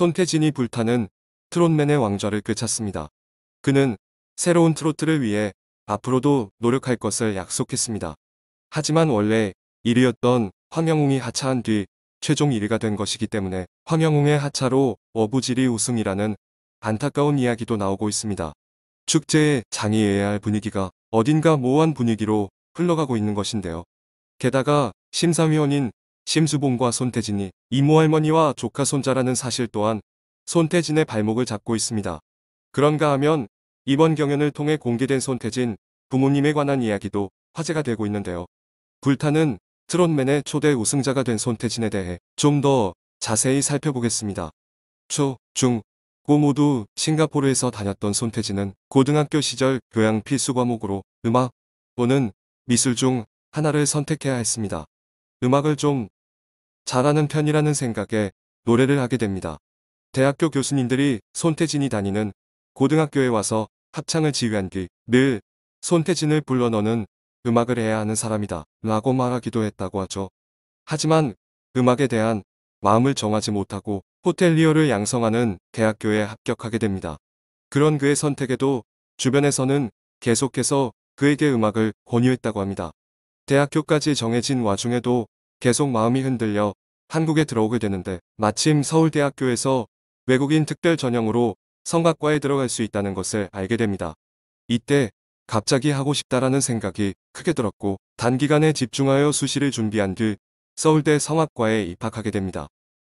손태진이 불타는 트롯맨의 왕좌를 꿰찼습니다 그는 새로운 트로트를 위해 앞으로도 노력할 것을 약속했습니다. 하지만 원래 1위였던 황영웅이 하차한 뒤 최종 1위가 된 것이기 때문에 황영웅의 하차로 어부지리 우승이라는 안타까운 이야기도 나오고 있습니다. 축제의 장이해야 할 분위기가 어딘가 모호한 분위기로 흘러가고 있는 것인데요. 게다가 심사위원인 심수봉과 손태진이 이모 할머니와 조카 손자라는 사실 또한 손태진의 발목을 잡고 있습니다. 그런가 하면 이번 경연을 통해 공개된 손태진 부모님에 관한 이야기도 화제가 되고 있는데요. 불타는 트롯맨의 초대 우승자가 된 손태진에 대해 좀 더 자세히 살펴보겠습니다. 초, 중, 고 모두 싱가포르에서 다녔던 손태진은 고등학교 시절 교양 필수 과목으로 음악 또는 미술 중 하나를 선택해야 했습니다. 음악을 좀 잘하는 편이라는 생각에 노래를 하게 됩니다. 대학교 교수님들이 손태진이 다니는 고등학교에 와서 합창을 지휘한 뒤 늘 손태진을 불러 너는 음악을 해야 하는 사람이다 라고 말하기도 했다고 하죠. 하지만 음악에 대한 마음을 정하지 못하고 호텔리어를 양성하는 대학교에 합격하게 됩니다. 그런 그의 선택에도 주변에서는 계속해서 그에게 음악을 권유했다고 합니다. 대학교까지 정해진 와중에도 계속 마음이 흔들려 한국에 들어오게 되는데 마침 서울대학교에서 외국인 특별 전형으로 성악과에 들어갈 수 있다는 것을 알게 됩니다. 이때 갑자기 하고 싶다라는 생각이 크게 들었고 단기간에 집중하여 수시를 준비한 뒤 서울대 성악과에 입학하게 됩니다.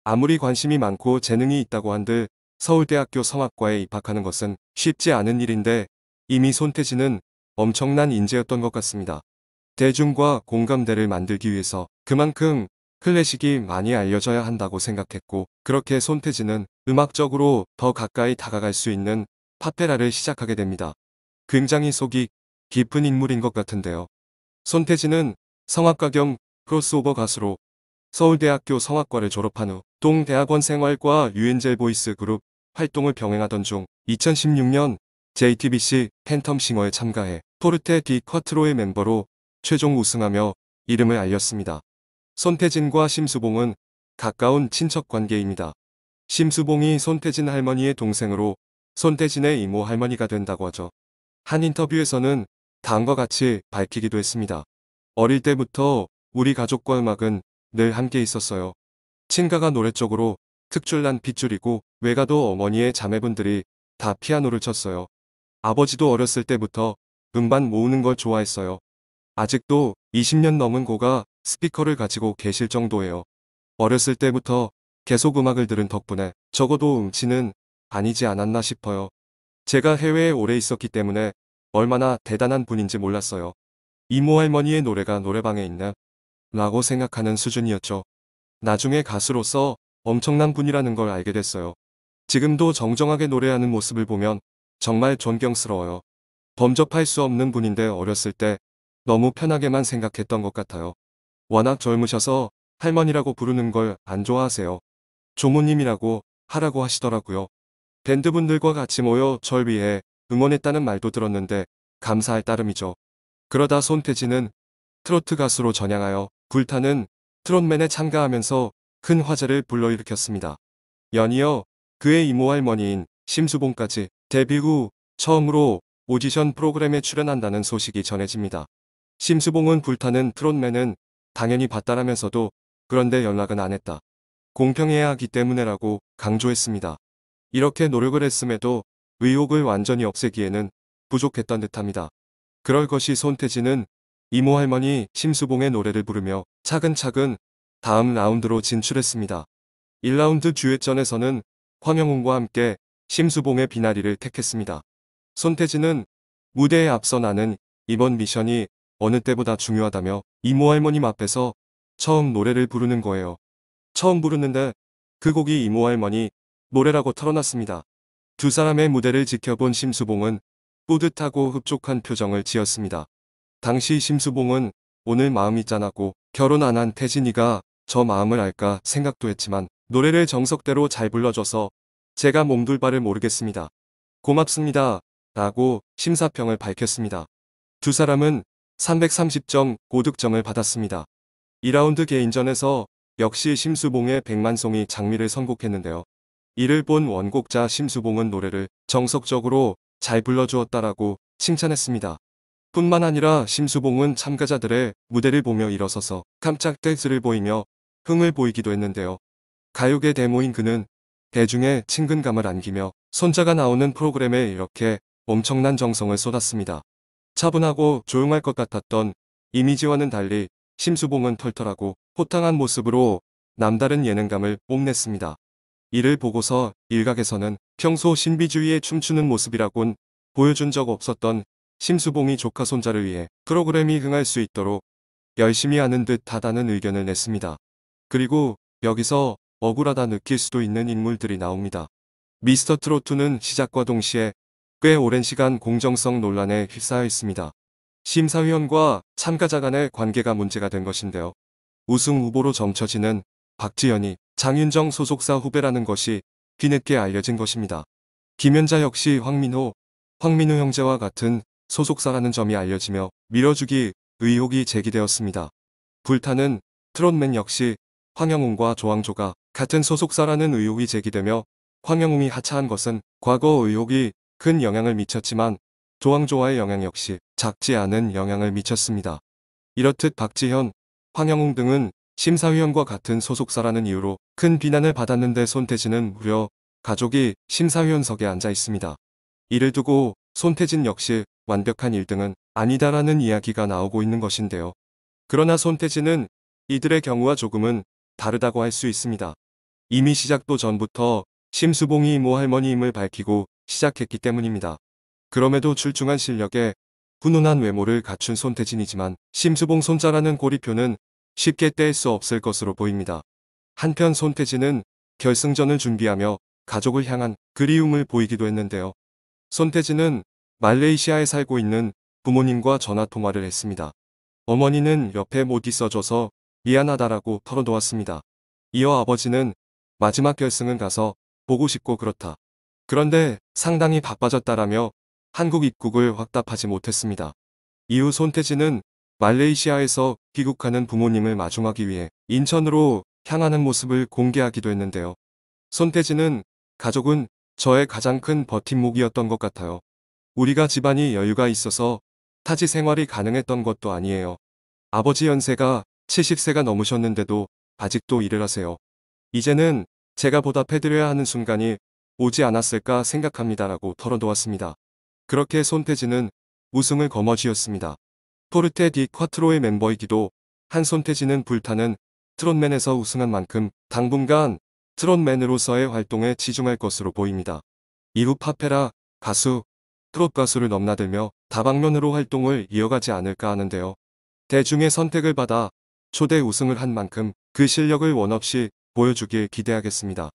아무리 관심이 많고 재능이 있다고 한들 서울대학교 성악과에 입학하는 것은 쉽지 않은 일인데 이미 손태진은 엄청난 인재였던 것 같습니다. 대중과 공감대를 만들기 위해서 그만큼 클래식이 많이 알려져야 한다고 생각했고 그렇게 손태진은 음악적으로 더 가까이 다가갈 수 있는 파페라를 시작하게 됩니다. 굉장히 속이 깊은 인물인 것 같은데요. 손태진은 성악가 겸 크로스오버 가수로 서울대학교 성악과를 졸업한 후 동대학원 생활과 유엔젤 보이스 그룹 활동을 병행하던 중 2016년 JTBC 팬텀 싱어에 참가해 포르테 디 쿼트로의 멤버로 최종 우승하며 이름을 알렸습니다. 손태진과 심수봉은 가까운 친척 관계입니다. 심수봉이 손태진 할머니의 동생으로 손태진의 이모 할머니가 된다고 하죠. 한 인터뷰에서는 다음과 같이 밝히기도 했습니다. 어릴 때부터 우리 가족과 음악은 늘 함께 있었어요. 친가가 노래 쪽으로 특출난 핏줄이고 외가도 어머니의 자매분들이 다 피아노를 쳤어요. 아버지도 어렸을 때부터 음반 모으는 걸 좋아했어요. 아직도 20년 넘은 고가 스피커를 가지고 계실 정도예요. 어렸을 때부터 계속 음악을 들은 덕분에 적어도 음치는 아니지 않았나 싶어요. 제가 해외에 오래 있었기 때문에 얼마나 대단한 분인지 몰랐어요. 이모 할머니의 노래가 노래방에 있나? 라고 생각하는 수준이었죠. 나중에 가수로서 엄청난 분이라는 걸 알게 됐어요. 지금도 정정하게 노래하는 모습을 보면 정말 존경스러워요. 범접할 수 없는 분인데 어렸을 때 너무 편하게만 생각했던 것 같아요. 워낙 젊으셔서 할머니라고 부르는 걸 안 좋아하세요. 조모님이라고 하라고 하시더라고요. 밴드분들과 같이 모여 절 위해 응원했다는 말도 들었는데 감사할 따름이죠. 그러다 손태진은 트로트 가수로 전향하여 불타는 트롯맨에 참가하면서 큰 화제를 불러일으켰습니다. 연이어 그의 이모 할머니인 심수봉까지 데뷔 후 처음으로 오디션 프로그램에 출연한다는 소식이 전해집니다. 심수봉은 불타는 트롯맨은 당연히 봤다라면서도 그런데 연락은 안 했다. 공평해야 하기 때문에라고 강조했습니다. 이렇게 노력을 했음에도 의혹을 완전히 없애기에는 부족했던 듯합니다. 그럴 것이 손태진은 이모 할머니 심수봉의 노래를 부르며 차근차근 다음 라운드로 진출했습니다. 1라운드 주회전에서는 황영웅과 함께 심수봉의 비나리를 택했습니다. 손태진은 무대에 앞서 나는 이번 미션이 어느 때보다 중요하다며 이모 할머님 앞에서 처음 노래를 부르는 거예요. 처음 부르는데 그 곡이 이모 할머니 노래라고 털어놨습니다. 두 사람의 무대를 지켜본 심수봉은 뿌듯하고 흡족한 표정을 지었습니다. 당시 심수봉은 오늘 마음이 짠하고 결혼 안 한 태진이가 저 마음을 알까 생각도 했지만 노래를 정석대로 잘 불러줘서 제가 몸둘 바를 모르겠습니다. 고맙습니다. 라고 심사평을 밝혔습니다. 두 사람은 330점 고득점을 받았습니다. 2라운드 개인전에서 역시 심수봉의 백만송이 장미를 선곡했는데요. 이를 본 원곡자 심수봉은 노래를 정석적으로 잘 불러주었다라고 칭찬했습니다. 뿐만 아니라 심수봉은 참가자들의 무대를 보며 일어서서 깜짝 댄스를 보이며 흥을 보이기도 했는데요. 가요계 데모인 그는 대중의 친근감을 안기며 손자가 나오는 프로그램에 이렇게 엄청난 정성을 쏟았습니다. 차분하고 조용할 것 같았던 이미지와는 달리 심수봉은 털털하고 호탕한 모습으로 남다른 예능감을 뽐냈습니다. 이를 보고서 일각에서는 평소 신비주의에 춤추는 모습이라곤 보여준 적 없었던 심수봉이 조카 손자를 위해 프로그램이 흥할 수 있도록 열심히 하는 듯 하다는 의견을 냈습니다. 그리고 여기서 억울하다 느낄 수도 있는 인물들이 나옵니다. 미스터 트로트는 시작과 동시에 꽤 오랜 시간 공정성 논란에 휩싸여 있습니다. 심사위원과 참가자 간의 관계가 문제가 된 것인데요. 우승 후보로 점쳐지는 박지연이 장윤정 소속사 후배라는 것이 뒤늦게 알려진 것입니다. 김연자 역시 황민호, 황민호 형제와 같은 소속사라는 점이 알려지며 밀어주기 의혹이 제기되었습니다. 불타는 트롯맨 역시 황영웅과 조항조가 같은 소속사라는 의혹이 제기되며 황영웅이 하차한 것은 과거 의혹이 큰 영향을 미쳤지만 조항조와의 영향 역시 작지 않은 영향을 미쳤습니다. 이렇듯 박지현, 황영웅 등은 심사위원과 같은 소속사라는 이유로 큰 비난을 받았는데 손태진은 무려 가족이 심사위원석에 앉아 있습니다. 이를 두고 손태진 역시 완벽한 1등은 아니다라는 이야기가 나오고 있는 것인데요. 그러나 손태진은 이들의 경우와 조금은 다르다고 할 수 있습니다. 이미 시작도 전부터 심수봉이 이모 뭐 할머니임을 밝히고 시작했기 때문입니다. 그럼에도 출중한 실력에 훈훈한 외모를 갖춘 손태진이지만 심수봉 손자라는 꼬리표는 쉽게 뗄 수 없을 것으로 보입니다. 한편 손태진은 결승전을 준비하며 가족을 향한 그리움을 보이기도 했는데요. 손태진은 말레이시아에 살고 있는 부모님과 전화통화를 했습니다. 어머니는 옆에 못 있어줘서 미안하다라고 털어놓았습니다. 이어 아버지는 마지막 결승은 가서 보고 싶고 그렇다. 그런데 상당히 바빠졌다라며 한국 입국을 확답하지 못했습니다. 이후 손태진은 말레이시아에서 귀국하는 부모님을 마중하기 위해 인천으로 향하는 모습을 공개하기도 했는데요. 손태진은 가족은 저의 가장 큰 버팀목이었던 것 같아요. 우리가 집안이 여유가 있어서 타지 생활이 가능했던 것도 아니에요. 아버지 연세가 70세가 넘으셨는데도 아직도 일을 하세요. 이제는 제가 보답해드려야 하는 순간이 오지 않았을까 생각합니다라고 털어놓았습니다. 그렇게 손태진은 우승을 거머쥐었습니다. 포르테 디 콰트로의 멤버이기도 한 손태진은 불타는 트롯맨에서 우승한 만큼 당분간 트롯맨으로서의 활동에 치중할 것으로 보입니다. 이후 파페라, 가수, 트롯 가수를 넘나들며 다방면으로 활동을 이어가지 않을까 하는데요. 대중의 선택을 받아 초대 우승을 한 만큼 그 실력을 원없이 보여주길 기대하겠습니다.